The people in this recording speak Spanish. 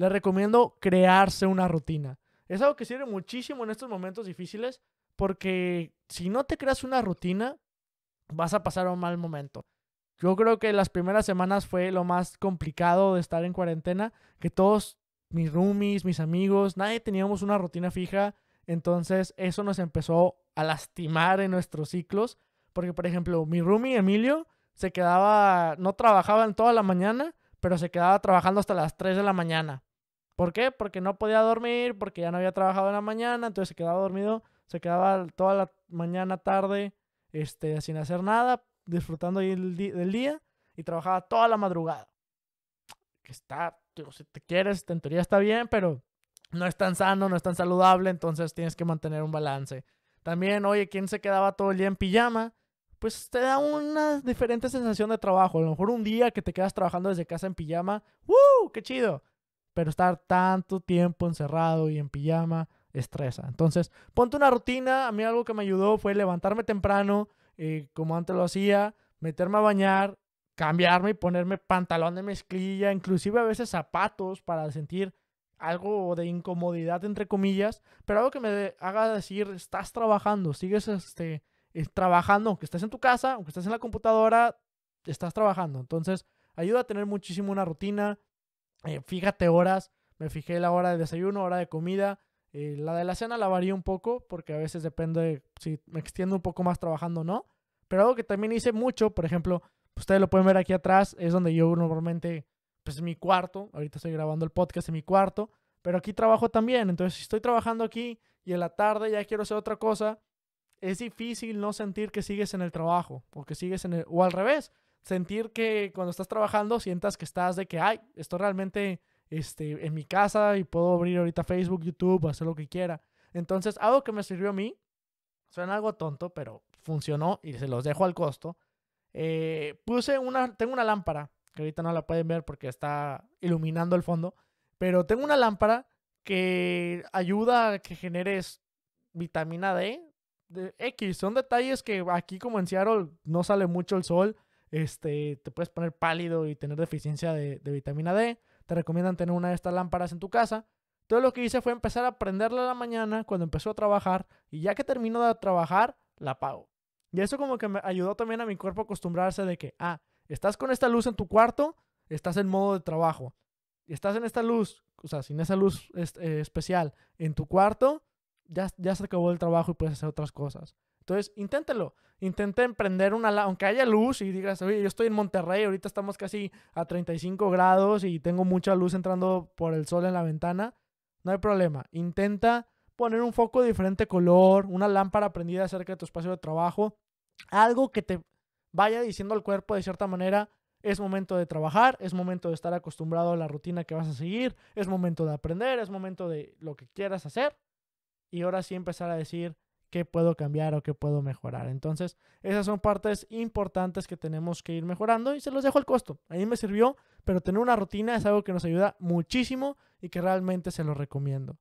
le recomiendo crearse una rutina. Es algo que sirve muchísimo en estos momentos difíciles porque si no te creas una rutina, vas a pasar un mal momento. Yo creo que las primeras semanas fue lo más complicado de estar en cuarentena, que todos mis roomies, mis amigos, nadie teníamos una rutina fija, entonces eso nos empezó a lastimar en nuestros ciclos, porque por ejemplo, mi roomie Emilio se quedaba, no trabajaba en toda la mañana, pero se quedaba trabajando hasta las 3 de la mañana. ¿Por qué? Porque no podía dormir, porque ya no había trabajado en la mañana, entonces se quedaba dormido, se quedaba toda la mañana, tarde, este, sin hacer nada, disfrutando del día y trabajaba toda la madrugada. Que está, digo, si te quieres, en teoría está bien, pero no es tan sano, no es tan saludable, entonces tienes que mantener un balance. También, oye, ¿quién se quedaba todo el día en pijama? Pues te da una diferente sensación de trabajo. A lo mejor un día que te quedas trabajando desde casa en pijama, ¡wow! ¡uh! ¡Qué chido! pero estar tanto tiempo encerrado y en pijama estresa. Entonces, ponte una rutina. A mí algo que me ayudó fue levantarme temprano, eh, como antes lo hacía, meterme a bañar, cambiarme y ponerme pantalón de mezclilla, inclusive a veces zapatos para sentir algo de incomodidad, entre comillas, pero algo que me haga decir, estás trabajando, sigues este, eh, trabajando, aunque estés en tu casa, aunque estés en la computadora, estás trabajando. Entonces, ayuda a tener muchísimo una rutina, eh, fíjate horas, me fijé la hora de desayuno, hora de comida. Eh, la de la cena la varía un poco porque a veces depende si me extiendo un poco más trabajando o no. Pero algo que también hice mucho, por ejemplo, ustedes lo pueden ver aquí atrás, es donde yo normalmente, pues es mi cuarto, ahorita estoy grabando el podcast en mi cuarto, pero aquí trabajo también. Entonces, si estoy trabajando aquí y en la tarde ya quiero hacer otra cosa, es difícil no sentir que sigues en el trabajo porque sigues en el, o al revés, sentir que cuando estás trabajando sientas que estás de que, ay, estoy realmente este, en mi casa y puedo abrir ahorita Facebook, YouTube, hacer lo que quiera. Entonces, algo que me sirvió a mí, suena algo tonto, pero funcionó y se los dejo al costo. Eh, puse una, tengo una lámpara, que ahorita no la pueden ver porque está iluminando el fondo, pero tengo una lámpara que ayuda a que generes vitamina D, de X. Son detalles que aquí como en Seattle no sale mucho el sol este, te puedes poner pálido y tener deficiencia de, vitamina D. Te recomiendan tener una de estas lámparas en tu casa. todo lo que hice fue empezar a prenderla a la mañana cuando empezó a trabajar y ya que terminó de trabajar, la apago. Y eso como que me ayudó también a mi cuerpo a acostumbrarse de que, ah, estás con esta luz en tu cuarto, estás en modo de trabajo. Estás en esta luz, o sea, sin esa luz este, especial en tu cuarto, ya, ya se acabó el trabajo y puedes hacer otras cosas. Entonces, inténtelo. Intenta emprender una, aunque haya luz y digas, oye, yo estoy en Monterrey, ahorita estamos casi a 35 grados y tengo mucha luz entrando por el sol en la ventana. No hay problema. Intenta poner un foco de diferente color, una lámpara prendida cerca de tu espacio de trabajo, algo que te vaya diciendo al cuerpo de cierta manera, es momento de trabajar, es momento de estar acostumbrado a la rutina que vas a seguir, es momento de aprender, es momento de lo que quieras hacer. Y ahora sí empezar a decir, qué puedo cambiar o qué puedo mejorar. Entonces, esas son partes importantes que tenemos que ir mejorando y se los dejo al costo. A mí me sirvió, pero tener una rutina es algo que nos ayuda muchísimo y que realmente se lo recomiendo.